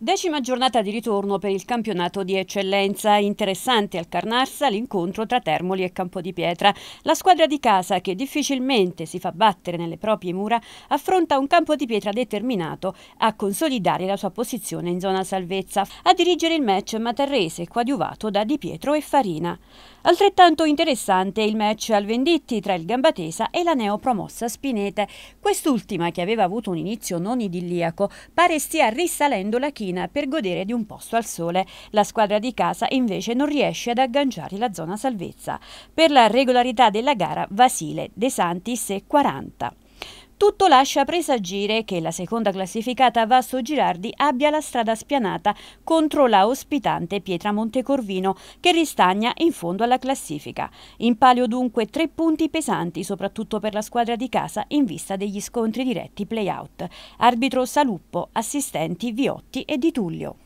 Decima giornata di ritorno per il campionato di eccellenza. Interessante al Carnarsa l'incontro tra Termoli e Campo di Pietra. La squadra di casa, che difficilmente si fa battere nelle proprie mura, affronta un Campo di Pietra determinato a consolidare la sua posizione in zona salvezza. A dirigere il match materrese, coadiuvato da Di Pietro e Farina. Altrettanto interessante il match al Venditti tra il Gambatesa e la neopromossa Spinete. Quest'ultima, che aveva avuto un inizio non idilliaco, pare stia risalendo la chiesa mattina per godere di un posto al sole. La squadra di casa invece non riesce ad agganciare la zona salvezza. Per la regolarità della gara Vasile, De Santis e 40. Tutto lascia presagire che la seconda classificata Vasso Girardi abbia la strada spianata contro la ospitante Pietra Montecorvino che ristagna in fondo alla classifica. In palio dunque tre punti pesanti soprattutto per la squadra di casa in vista degli scontri diretti play-out. Arbitro Saluppo, assistenti Viotti e Di Tullio.